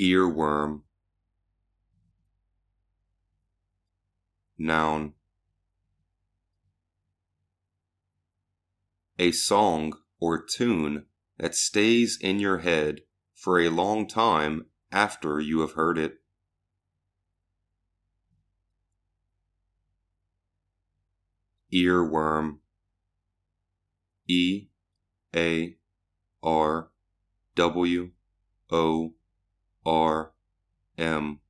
earworm noun a song or tune that stays in your head for a long time after you have heard it. Earworm E A R W O R M